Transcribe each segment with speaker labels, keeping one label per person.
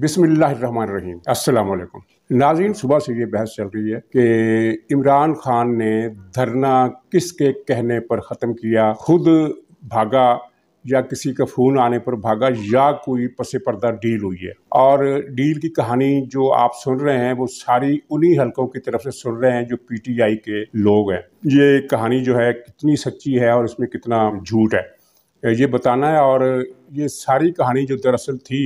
Speaker 1: बिसमीम अस्सलाम वालेकुम नाजीन सुबह से ये बहस चल रही है कि इमरान खान ने धरना किसके कहने पर ख़त्म किया खुद भागा या किसी का फ़ोन आने पर भागा या कोई पसे पर्दा डील हुई है और डील की कहानी जो आप सुन रहे हैं वो सारी उन्हीं हलकों की तरफ से सुन रहे हैं जो पीटीआई के लोग हैं ये कहानी जो है कितनी सच्ची है और इसमें कितना झूठ है ये बताना है और ये सारी कहानी जो दरअसल थी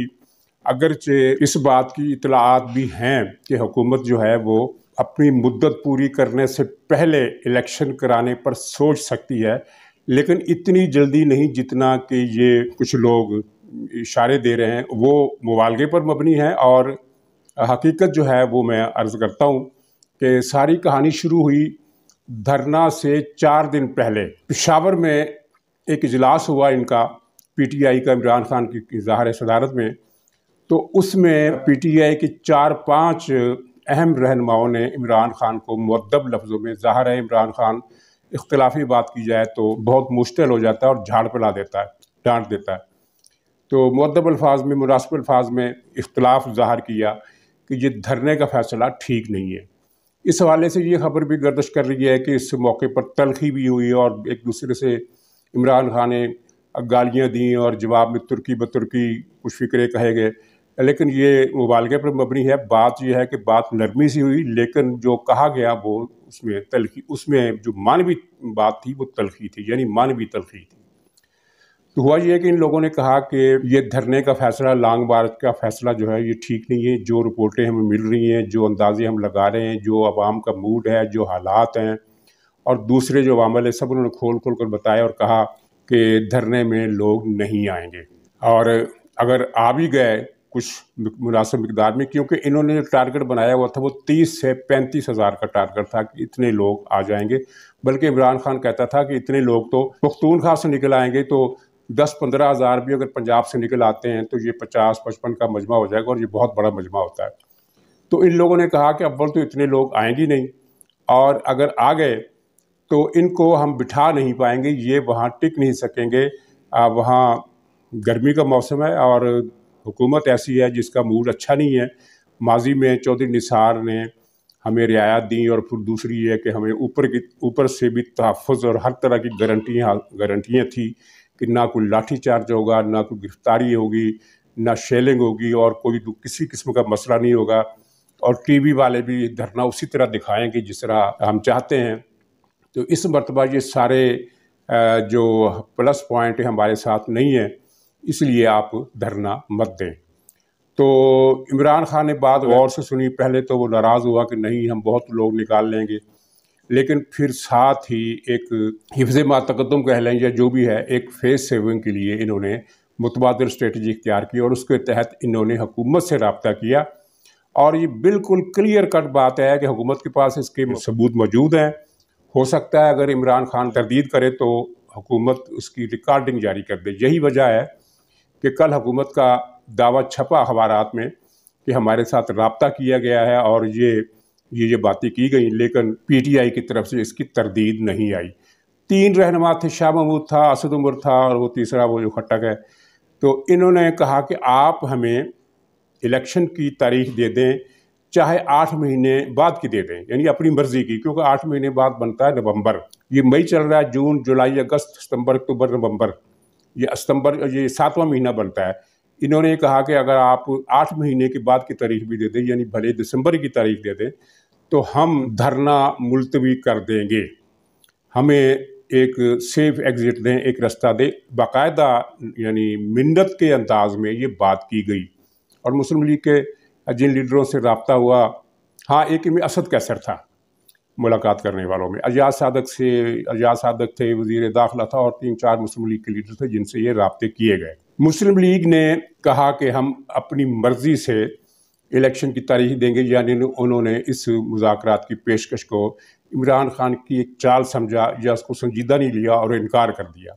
Speaker 1: अगरचे इस बात की इतलात भी हैं कि हुकूमत जो है वो अपनी मुद्दत पूरी करने से पहले इलेक्शन कराने पर सोच सकती है लेकिन इतनी जल्दी नहीं जितना कि ये कुछ लोग इशारे दे रहे हैं वो मुबालगे पर मबनी है और हकीकत जो है वो मैं अर्ज़ करता हूँ कि सारी कहानी शुरू हुई धरना से चार दिन पहले पिशावर में एक इजलास हुआ इनका पीटीआई का इमरान खान की ज़ाहिर सदारत में तो उसमें पीटीआई के चार पाँच अहम रहनुमाओं ने इमरान खान को मुद्दब लफ्ज़ों में ज़ाहिर है इमरान खान इख्तलाफी बात की जाए तो बहुत मुश्किल हो जाता है और झाड़ पिला देता है डांट देता है तो मदब अल्फाज में मुनासिब अल्फाज में इख्तलाफ ज़ाहर किया कि ये धरने का फैसला ठीक नहीं है इस हवाले से ये खबर भी गर्दश कर रही है कि इस मौके पर तलखी भी हुई और एक दूसरे से इमरान खान ने गालियाँ दी और जवाब में तुर्की बतुर्की कुछ फिक्रे कहे गए लेकिन ये मुबालगे पर मबनी है बात यह है कि बात नरमी सी हुई लेकिन जो कहा गया वो उसमें तलखी उसमें जो मानवी बात थी वो तलखी थी यानी मानवी तलखी थी तो हुआ यह कि इन लोगों ने कहा कि ये धरने का फैसला लॉन्ग मार्च का फैसला जो है ये ठीक नहीं है जो रिपोर्टें हमें मिल रही हैं जो अंदाजे हम लगा रहे हैं जो आवाम का मूड है जो हालात हैं और दूसरे जो अवामल है सब उन्होंने खोल खोल कर बताया और कहा कि धरने में लोग नहीं आएंगे और अगर आ भी गए कुछ मुनासिब मकदार में क्योंकि इन्होंने जो टारगेट बनाया हुआ था वो तीस से पैंतीस हज़ार का टारगेट था कि इतने लोग आ जाएंगे बल्कि इमरान खान कहता था कि इतने लोग तो पख्तून खास से निकल आएंगे तो दस पंद्रह हज़ार भी अगर पंजाब से निकल आते हैं तो ये पचास पचपन का मजमा हो जाएगा और ये बहुत बड़ा मजमा होता है तो इन लोगों ने कहा कि अव्वल तो इतने लोग आएंगे नहीं और अगर आ गए तो इनको हम बिठा नहीं पाएंगे ये वहाँ टिक नहीं सकेंगे वहाँ गर्मी का मौसम है और हुकूमत ऐसी है जिसका मूड अच्छा नहीं है माजी में चौधरी निसार ने हमें रियायत दी और फिर दूसरी है कि हमें ऊपर की ऊपर से भी तहफ़ और हर तरह की गारंटियाँ गारंटियाँ थी कि ना कोई लाठीचार्ज होगा ना कोई गिरफ्तारी होगी ना शेलिंग होगी और कोई किसी किस्म का मसला नहीं होगा और टीवी वाले भी धरना उसी तरह दिखाएंगे जिस तरह हम चाहते हैं तो इस मरतबा ये सारे जो प्लस पॉइंट हमारे साथ नहीं है इसलिए आप धरना मत दें तो इमरान खान ने बात गौर से सुनी पहले तो वो नाराज़ हुआ कि नहीं हम बहुत लोग निकाल लेंगे लेकिन फिर साथ ही एक हिफ्ज मातकदम कह लें या जो भी है एक फेस सेविंग के लिए इन्होंने मुतबाद स्ट्रेटजी इख्तियार की और उसके तहत इन्होंने हुकूमत से रबता किया और ये बिल्कुल क्लियर कट बात है कि हुकूमत के पास इसके सबूत मौजूद हैं हो सकता है अगर इमरान खान तरदीद करे तो हुकूमत उसकी रिकॉर्डिंग जारी कर दे यही वजह है कि कल हुकूमत का दावा छपा अखबार में कि हमारे साथ रबता किया गया है और ये ये ये बातें की गई लेकिन पीटीआई की तरफ से इसकी तरदीद नहीं आई तीन रहनमा थे शाह महमूद था असद उमर था और वो तीसरा वो जो खट्टक है तो इन्होंने कहा कि आप हमें इलेक्शन की तारीख दे दें चाहे आठ महीने बाद की दे दें यानी अपनी मर्ज़ी की क्योंकि आठ महीने बाद बनता है नवंबर ये मई चल रहा है जून जुलाई अगस्त सितंबर अक्टूबर नवंबर ये सितंबर ये सातवां महीना बनता है इन्होंने कहा कि अगर आप आठ महीने के बाद की तारीख भी दे दें यानी भले दिसंबर की तारीख दे दें तो हम धरना मुलतवी कर देंगे हमें एक सेफ एग्ज़िट दें एक रास्ता दें बाकायदा यानी मिन्नत के अंदाज में ये बात की गई और मुस्लिम लीग के जिन लीडरों से रबता हुआ हाँ एक में असद कैसर था मुलाकात करने वालों में अजाज सादक से अजाज सादक थे वजीर दाखिला था और तीन चार मुस्लिम लीग के लीडर थे जिनसे ये रबते किए गए मुस्लिम लीग ने कहा कि हम अपनी मर्जी से इलेक्शन की तारीख देंगे यानी उन्होंने इस मुजाकर की पेशकश को इमरान खान की एक चाल समझा या उसको संजीदा नहीं लिया और इनकार कर दिया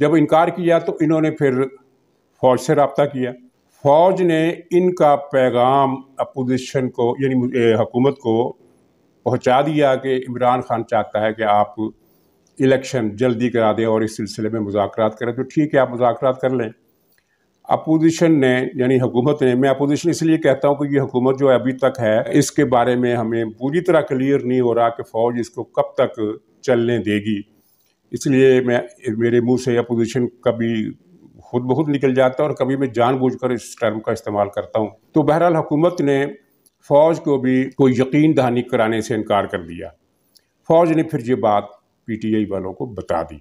Speaker 1: जब इनकार किया तो इन्होंने फिर फ़ौज से रबता किया फ़ौज ने इनका पैगाम अपोजिशन को यानी हुकूमत को पहुंचा दिया कि इमरान खान चाहता है कि आप इलेक्शन जल्दी करा दें और इस सिलसिले में मुजाकर करें तो ठीक है आप मुजाकर कर लें अपोजिशन ने यानी हुकूमत ने मैं अपोजिशन इसलिए कहता हूँ कि ये हुकूमत जो अभी तक है इसके बारे में हमें पूरी तरह क्लियर नहीं हो रहा कि फ़ौज इसको कब तक चलने देगी इसलिए मैं मेरे मुंह से अपोजिशन कभी खुद बहुत निकल जाता है और कभी मैं जानबूझकर इस टर्म का इस्तेमाल करता हूँ तो बहरहाल हुकूमत ने फ़ौज को भी कोई यकीन दहानी कराने से इनकार कर दिया फ़ौज ने फिर ये बात पीटीआई वालों को बता दी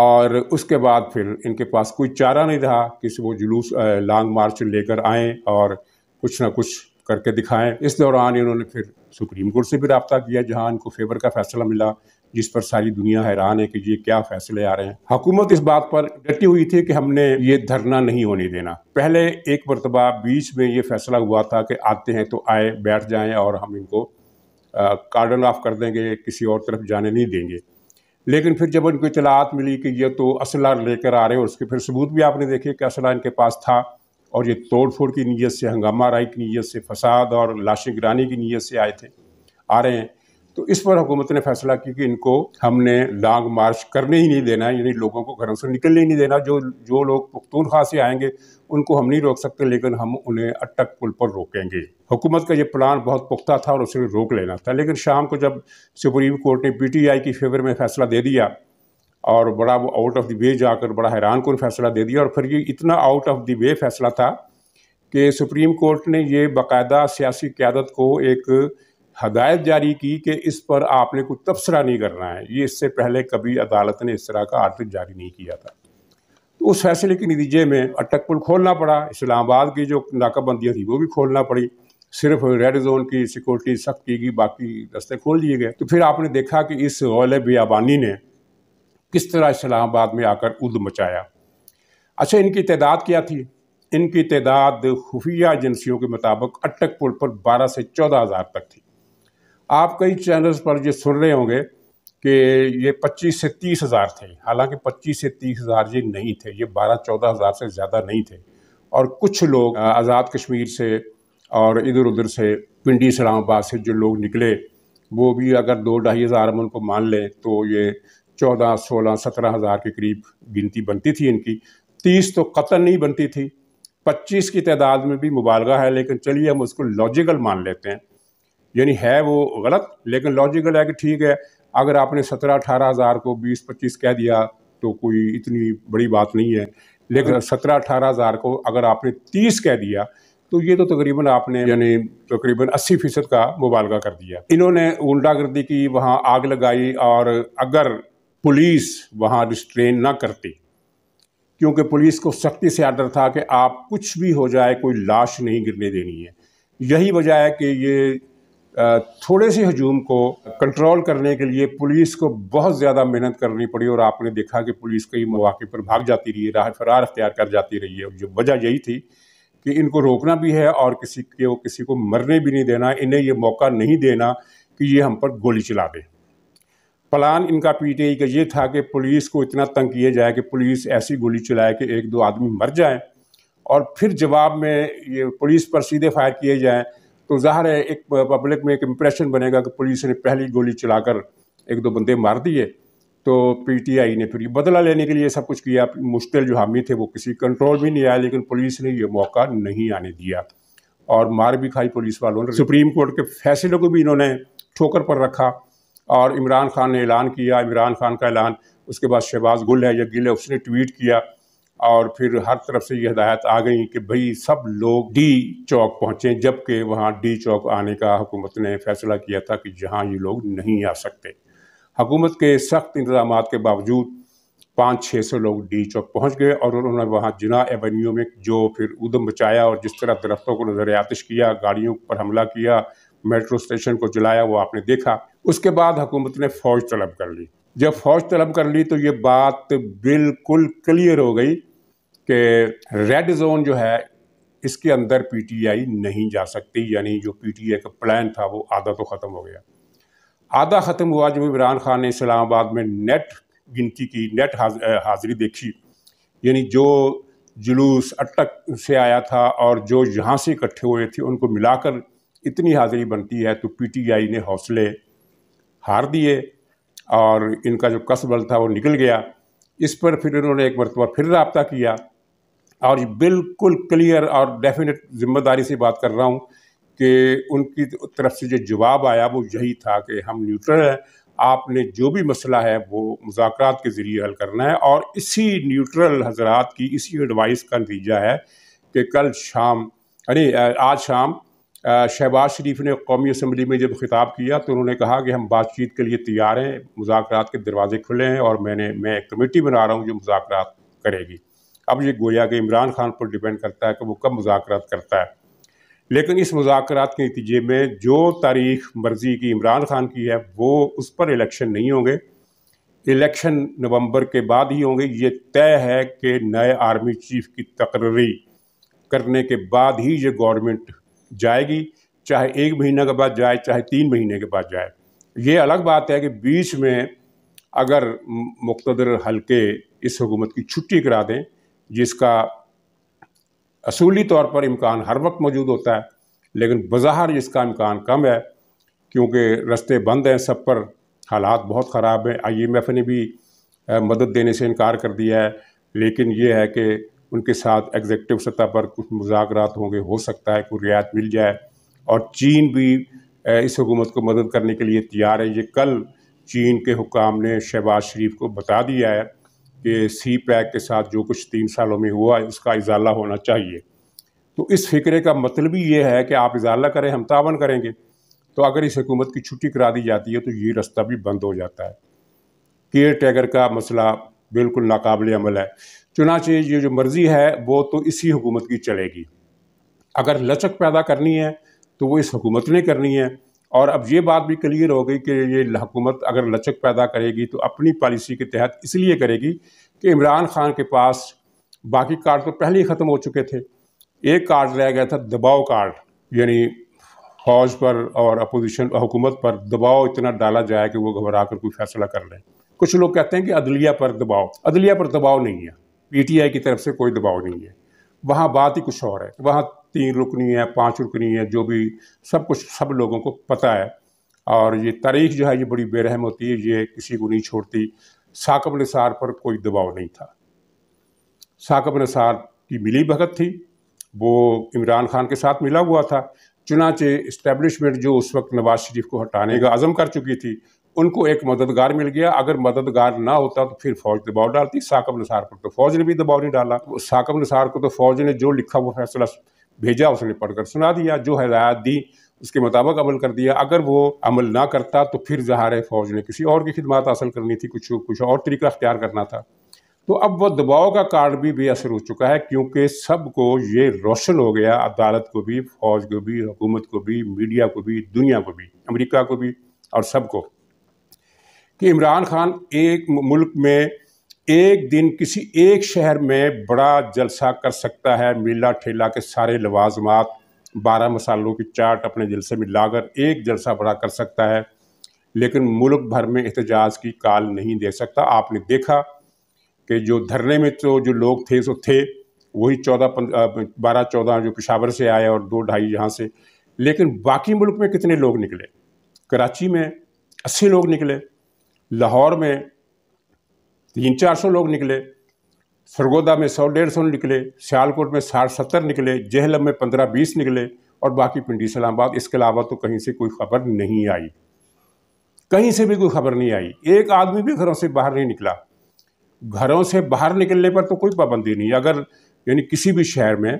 Speaker 1: और उसके बाद फिर इनके पास कोई चारा नहीं रहा कि वो जुलूस लॉन्ग मार्च लेकर आए और कुछ ना कुछ करके दिखाएं इस दौरान इन्होंने फिर सुप्रीम कोर्ट से भी रबता किया जहां इनको फेवर का फैसला मिला जिस पर सारी दुनिया हैरान है कि ये क्या फैसले आ रहे हैं हुकूमत इस बात पर डटी हुई थी कि हमने ये धरना नहीं होने देना पहले एक मरतबा बीच में ये फैसला हुआ था कि आते हैं तो आए बैठ जाएं और हम इनको कार्डन ऑफ कर देंगे किसी और तरफ जाने नहीं देंगे लेकिन फिर जब उनको इतलात मिली कि ये तो असला लेकर आ रहे हैं और उसके फिर सबूत भी आपने देखे कि असला इनके पास था और ये तोड़फोड़ की नीयत से हंगामा राय की नीयत से फसाद और लाशें गिराने की नीयत से आए थे आ रहे हैं तो इस पर हुकूमत ने फैसला किया कि इनको हमने लॉन्ग मार्च करने ही नहीं देना यानी लोगों को घरों से निकलने ही नहीं देना जो जो लोग पुख्तूनख्वा से आएंगे उनको हम नहीं रोक सकते लेकिन हम उन्हें अटक पुल पर रोकेंगे हुकूमत का ये प्लान बहुत पुख्ता था और उसे रोक लेना था लेकिन शाम को जब सुप्रीम कोर्ट ने पी की फेवर में फैसला दे दिया और बड़ा वो आउट ऑफ द वे जाकर बड़ा हैरान कर फैसला दे दिया और फिर ये इतना आउट ऑफ द वे फैसला था कि सुप्रीम कोर्ट ने ये बाकायदा सियासी क्यादत को एक हदायत जारी की कि इस पर आपने कोई तबसरा नहीं करना है ये इससे पहले कभी अदालत ने इस तरह का आर्टिकल जारी नहीं किया था तो उस फैसले के नतीजे में अटक पुल खोलना पड़ा इस्लामाबाद की जो नाकाबंदियाँ थी वो भी खोलना पड़ी सिर्फ रेड जोन की सिक्योरिटी सख्त की गई बाकी रास्ते खोल दिए गए तो फिर आपने देखा कि इस गौले बियाबानी ने किस तरह इस्लामाबाद में आकर उद मचाया अच्छा इनकी तादाद क्या थी इनकी तादाद खुफिया एजेंसियों के मुताबिक अटक पुल पर 12 से चौदह हज़ार तक थी आप कई चैनल्स पर ये सुन रहे होंगे कि ये 25 से तीस हज़ार थे हालांकि 25 से तीस हज़ार ये नहीं थे ये 12-14 हज़ार से ज़्यादा नहीं थे और कुछ लोग आज़ाद कश्मीर से और इधर उधर से पिंडी इस्लामाबाद से जो लोग निकले वो भी अगर दो ढाई हज़ार हम उनको मान लें तो ये चौदह सोलह सत्रह हज़ार के करीब गिनती बनती थी इनकी तीस तो कतल नहीं बनती थी पच्चीस की तादाद में भी मुबालगा है लेकिन चलिए हम उसको लॉजिकल मान लेते हैं यानी है वो गलत लेकिन लॉजिकल है कि ठीक है अगर आपने सत्रह अठारह हज़ार को बीस पच्चीस कह दिया तो कोई इतनी बड़ी बात नहीं है लेकिन सत्रह अठारह हज़ार को अगर आपने तीस कह दिया तो ये तो तकरीबन आपने यानी तकरीबन अस्सी फीसद का मुबालगा कर दिया इन्होंने गर्दी की वहाँ आग लगाई और अगर पुलिस वहाँ रिस्ट्रेन ना करती क्योंकि पुलिस को सख्ती से आर्डर था कि आप कुछ भी हो जाए कोई लाश नहीं गिरने देनी है यही वजह है कि ये थोड़े से हजूम को कंट्रोल करने के लिए पुलिस को बहुत ज़्यादा मेहनत करनी पड़ी और आपने देखा कि पुलिस कई मौाक़े पर भाग जाती रही है राह फरार अख्तियार कर जाती रही है जो वजह यही थी कि इनको रोकना भी है और किसी के किसी को मरने भी नहीं देना इन्हें ये मौका नहीं देना कि ये हम पर गोली चला दें प्लान इनका पीटीआई का ये था कि पुलिस को इतना तंग किया जाए कि पुलिस ऐसी गोली चलाए कि एक दो आदमी मर जाए और फिर जवाब में ये पुलिस पर सीधे फायर किए जाएँ तो ज़ाहिर है एक पब्लिक में एक इम्प्रेशन बनेगा कि पुलिस ने पहली गोली चलाकर एक दो बंदे मार दिए तो पीटीआई ने फिर ये बदला लेने के लिए सब कुछ किया मुश्किल जो हामी थे वो किसी कंट्रोल भी नहीं आया लेकिन पुलिस ने ये मौका नहीं आने दिया और मार भी खाई पुलिस वालों ने सुप्रीम कोर्ट के फैसले को भी इन्होंने ठोकर पर रखा और इमरान खान ने ऐलान किया इमरान खान का ऐलान उसके बाद शहबाज गुल है या गिल है उसने ट्वीट किया और फिर हर तरफ से ये हदायत आ गई कि भाई सब लोग डी चौक पहुँचें जबकि वहाँ डी चौक आने का हुकूमत ने फैसला किया था कि जहाँ ये लोग नहीं आ सकते हुकूमत के सख्त इंतजाम के बावजूद पाँच छः सौ लोग डी चौक पहुँच गए और उन्होंने वहाँ जिना एवेन्यू में जो फिर उदम बचाया और जिस तरह दरख्तों को नजर आतिश किया गाड़ियों पर हमला किया मेट्रो स्टेशन को जलाया वो आपने देखा उसके बाद हुकूमत ने फ़ौज तलब कर ली जब फ़ौज तलब कर ली तो ये बात बिल्कुल क्लियर हो गई कि रेड जोन जो है इसके अंदर पीटीआई नहीं जा सकती यानी जो पीटीआई का प्लान था वो आधा तो ख़त्म हो गया आधा ख़त्म हुआ जब इमरान खान ने इस्लामाबाद में नेट गिनती की नेट हाजिरी देखी यानी जो जुलूस अटक से आया था और जो यहाँ से इकट्ठे हुए थे उनको मिलाकर इतनी हाज़िरी बनती है तो पीटीआई ने हौसले हार दिए और इनका जो कस बल था वो निकल गया इस पर फिर इन्होंने एक मरतबा फिर रबता किया और बिल्कुल क्लियर और डेफिनेट ज़िम्मेदारी से बात कर रहा हूँ कि उनकी तरफ से जो जवाब आया वो यही था कि हम न्यूट्रल हैं आपने जो भी मसला है वो मुजाकर के ज़रिए हल करना है और इसी न्यूट्रल हजरात की इसी एडवाइस का नतीजा है कि कल शाम अरे आज शाम शहबाज शरीफ ने कौमी असम्बली में जब खिताब किया तो उन्होंने कहा कि हम बातचीत के लिए तैयार हैं मुजाकर के दरवाजे खुले हैं और मैंने मैं एक कमेटी बना रहा हूँ जो मुजाकर करेगी अब ये गोया कि इमरान खान पर डिपेंड करता है कि वो कब मुजाकर करता है लेकिन इस मुजाकर के नतीजे में जो तारीख मर्जी की इमरान खान की है वो उस पर इलेक्शन नहीं होंगे इलेक्शन नवंबर के बाद ही होंगे ये तय है कि नए आर्मी चीफ की तकर्री करने के बाद ही ये गवर्नमेंट जाएगी चाहे एक महीने के बाद जाए चाहे तीन महीने के बाद जाए ये अलग बात है कि बीच में अगर मुख्तर हल्के इस हुकूमत की छुट्टी करा दें जिसका असूली तौर पर इम्कान हर वक्त मौजूद होता है लेकिन बाहर इसका इम्कान कम है क्योंकि रस्ते बंद हैं सब पर हालात बहुत ख़राब हैं आई एम एफ़ ने भी मदद देने से इनकार कर दिया है लेकिन ये है कि उनके साथ एग्जेक्टिव सतह पर कुछ मुजाकरात होंगे हो सकता है कोई रियायत मिल जाए और चीन भी इस हुकूमत को मदद करने के लिए तैयार है ये कल चीन के हुकाम ने शहबाज शरीफ को बता दिया है कि सी पैक के साथ जो कुछ तीन सालों में हुआ है उसका इजाला होना चाहिए तो इस फिक्रे का मतलब ही ये है कि आप इजाला करें हम तावन करेंगे तो अगर इस हुकूमत की छुट्टी करा दी जाती है तो ये रास्ता भी बंद हो जाता है केयर टैगर का मसला बिल्कुल नाकबिल अमल है चुनाचे ये जो मर्ज़ी है वो तो इसी हुकूमत की चलेगी अगर लचक पैदा करनी है तो वो इस हुकूमत ने करनी है और अब ये बात भी क्लियर हो गई कि ये हुकूमत अगर लचक पैदा करेगी तो अपनी पॉलिसी के तहत इसलिए करेगी कि इमरान खान के पास बाकी कार्ड तो पहले ही ख़त्म हो चुके थे एक कार्ड रह गया था दबाव कार्ड यानी फौज पर और अपोजिशन हुकूमत पर दबाव इतना डाला जाए कि वो घबरा कर कोई फैसला कर लें कुछ लोग कहते हैं कि अदलिया पर दबाव अदलिया पर दबाव नहीं है पीटीआई की तरफ से कोई दबाव नहीं है वहाँ बात ही कुछ और है वहाँ तीन रुकनी है पांच रुकनी है जो भी सब कुछ सब लोगों को पता है और ये तारीख जो है ये बड़ी बेरहम होती है ये किसी को नहीं छोड़ती साकब निसार पर कोई दबाव नहीं था साकब निसार की मिली भगत थी वो इमरान खान के साथ मिला हुआ था चुनाचे इस्टेब्लिशमेंट जो उस वक्त नवाज शरीफ को हटाने का आज़म कर चुकी थी उनको एक मददगार मिल गया अगर मददगार ना होता तो फिर फौज दबाव डालती साकब निसार पर तो फौज ने भी दबाव नहीं डाला साकब निसार को तो फौज ने जो लिखा वो फैसला भेजा उसने पढ़कर सुना दिया जो हदायत दी उसके मुताबिक अमल कर दिया अगर वो अमल ना करता तो फिर जहार है फौज ने किसी और की खिदमत हासिल करनी थी कुछ कुछ और तरीका अख्तियार करना था तो अब वह दबाव का कार्ड भी बेअसर हो चुका है क्योंकि सबको ये रोशन हो गया अदालत को भी फौज को भी हुकूमत को भी मीडिया को भी दुनिया को भी अमरीका को भी और सबको कि इमरान खान एक मुल्क में एक दिन किसी एक शहर में बड़ा जलसा कर सकता है मेला ठेला के सारे लवाजमात बारह मसालों की चाट अपने जलसे में लाकर एक जलसा बड़ा कर सकता है लेकिन मुल्क भर में एहतजाज की काल नहीं दे सकता आपने देखा कि जो धरने में तो जो लोग थे सो थे वही चौदह बारह चौदह जो पिशावर से आए और दो ढाई यहाँ से लेकिन बाकी मुल्क में कितने लोग निकले कराची में अस्सी लोग निकले लाहौर में तीन चार सौ लोग निकले सरगोदा में सौ डेढ़ सौ निकले सियालकोट में साठ सत्तर निकले जहलम में पंद्रह बीस निकले और बाकी पिंडी इस्लामाबाद इसके अलावा तो कहीं से कोई खबर नहीं आई कहीं से भी कोई खबर नहीं आई एक आदमी भी घरों से बाहर नहीं निकला घरों से बाहर निकलने पर तो कोई पाबंदी नहीं अगर यानी किसी भी शहर में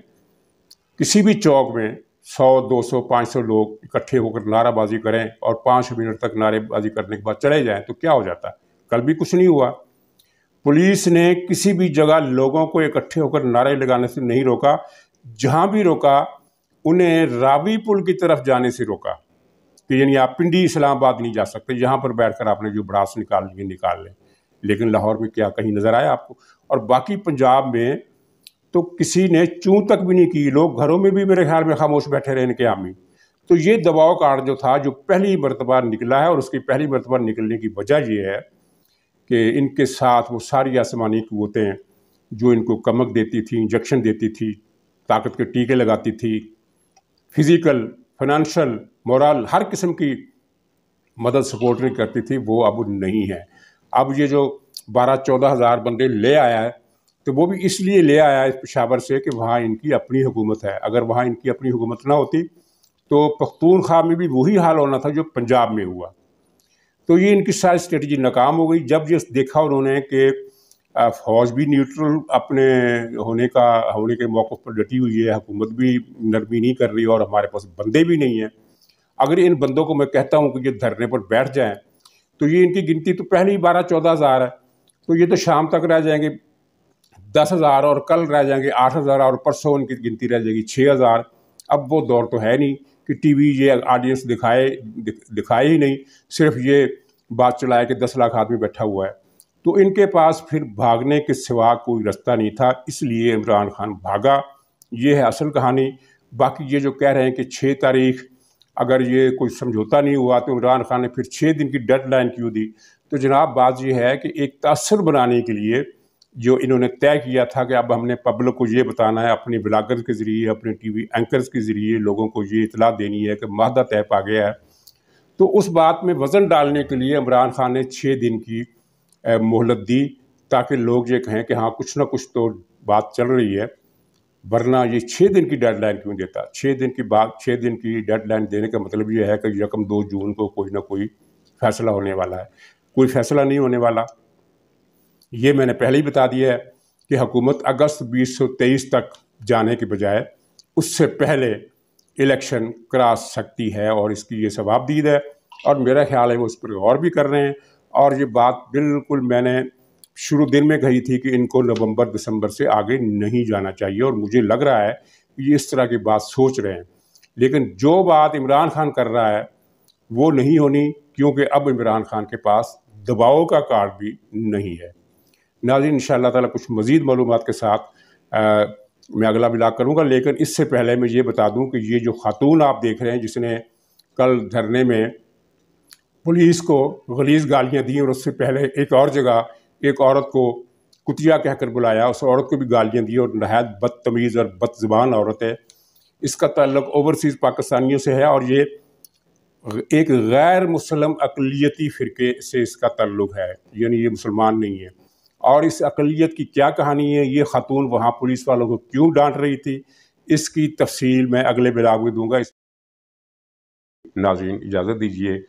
Speaker 1: किसी भी चौक में सौ दो सौ पाँच सौ लोग इकट्ठे होकर नाराबाजी करें और पाँच मिनट तक नारेबाजी करने के बाद चले जाएं तो क्या हो जाता है कल भी कुछ नहीं हुआ पुलिस ने किसी भी जगह लोगों को इकट्ठे होकर नारे लगाने से नहीं रोका जहाँ भी रोका उन्हें रावी पुल की तरफ जाने से रोका कि यानी आप पिंडी इस्लामाबाद नहीं जा सकते यहाँ पर बैठकर आपने जो ब्रास निकाल लिए निकाल लें लेकिन लाहौर में क्या कहीं नज़र आया आपको और बाकी पंजाब में तो किसी ने चू तक भी नहीं की लोग घरों में भी मेरे ख्याल में खामोश बैठे रहे इनके आमी तो ये दबाव कार्ड जो था जो पहली मरतबा निकला है और उसकी पहली मरतबा निकलने की वजह यह है कि इनके साथ वो सारी आसमानी क़वतें जो इनको कमक देती थी इंजेक्शन देती थी ताकत के टीके लगाती थी फिज़िकल फाइनेंशल मोरल हर किस्म की मदद सपोर्ट नहीं करती थी वो अब नहीं है अब ये जो बारह चौदह हज़ार बंदे ले आया है तो वो भी इसलिए ले आया इस पेशावर से कि वहाँ इनकी अपनी हुकूमत है अगर वहाँ इनकी अपनी हुकूमत ना होती तो पख्तूनख्वा में भी वही हाल होना था जो पंजाब में हुआ तो ये इनकी सारी स्ट्रेटजी नाकाम हो गई जब ये देखा उन्होंने कि फौज भी न्यूट्रल अपने होने का होने के मौक़ पर डटी हुई है हुकूमत भी नरमी नहीं कर रही और हमारे पास बंदे भी नहीं हैं अगर इन बंदों को मैं कहता हूँ कि ये धरने पर बैठ जाएँ तो ये इनकी गिनती तो पहले ही बारह चौदह हज़ार है तो ये तो शाम तक रह जाएंगे दस हज़ार और कल रह जाएंगे आठ हज़ार और परसों उनकी गिनती रह जाएगी छः हज़ार अब वो दौर तो है नहीं कि टीवी ये ऑडियंस दिखाए दिखाए ही नहीं सिर्फ ये बात चलाए कि दस लाख आदमी बैठा हुआ है तो इनके पास फिर भागने के सिवा कोई रास्ता नहीं था इसलिए इमरान खान भागा ये है असल कहानी बाकी ये जो कह रहे हैं कि छः तारीख अगर ये कोई समझौता नहीं हुआ तो इमरान खान ने फिर छः दिन की डेडलाइन क्यों दी तो जनाब बात यह है कि एक तसर बनाने के लिए जो इन्होंने तय किया था कि अब हमने पब्लिक को ये बताना है अपने ब्लागर्स के ज़रिए अपने टीवी एंकर्स के ज़रिए लोगों को ये इतला देनी है कि माहदा तय पा गया है तो उस बात में वज़न डालने के लिए इमरान खान ने छः दिन की मोहलत दी ताकि लोग ये कहें कि हाँ कुछ ना कुछ तो बात चल रही है वरना ये छः दिन की डेडलाइन क्यों देता छः दिन की बात छः दिन की डेडलाइन देने का मतलब ये है कि यकम दो जून को कोई ना कोई फैसला होने वाला है कोई फैसला नहीं होने वाला ये मैंने पहले ही बता दिया है कि हुकूमत अगस्त 2023 तक जाने के बजाय उससे पहले इलेक्शन करा सकती है और इसकी ये जवाबदीद है और मेरा ख्याल है वो इस पर गौर भी कर रहे हैं और ये बात बिल्कुल मैंने शुरू दिन में कही थी कि इनको नवंबर दिसंबर से आगे नहीं जाना चाहिए और मुझे लग रहा है कि ये इस तरह की बात सोच रहे हैं लेकिन जो बात इमरान खान कर रहा है वो नहीं होनी क्योंकि अब इमरान खान के पास दबाव का कार्ड भी नहीं है नाजी इन शाह कुछ मज़ीद मालूम के साथ आ, मैं अगला मिला करूँगा लेकिन इससे पहले मैं ये बता दूँ कि ये जो खातून आप देख रहे हैं जिसने कल धरने में पुलिस को गलीज गालियाँ दी और उससे पहले एक और जगह एक औरत को कुतिया कहकर बुलाया उस औरत को भी गालियाँ दी और नहायत बदतमीज़ और बदज़बान औरत है इसका ताल्लुक ओवरसीज़ पाकिस्तानियों से है और ये एक गैर मुसलम अकलीती फ़िरके से इसका ताल्लुक है यानी ये मुसलमान नहीं है और इस अकलीत की क्या कहानी है ये खातून वहाँ पुलिस वालों को क्यों डांट रही थी इसकी तफसील मैं अगले बिलाग में दूंगा इस नाजीन इजाज़त दीजिए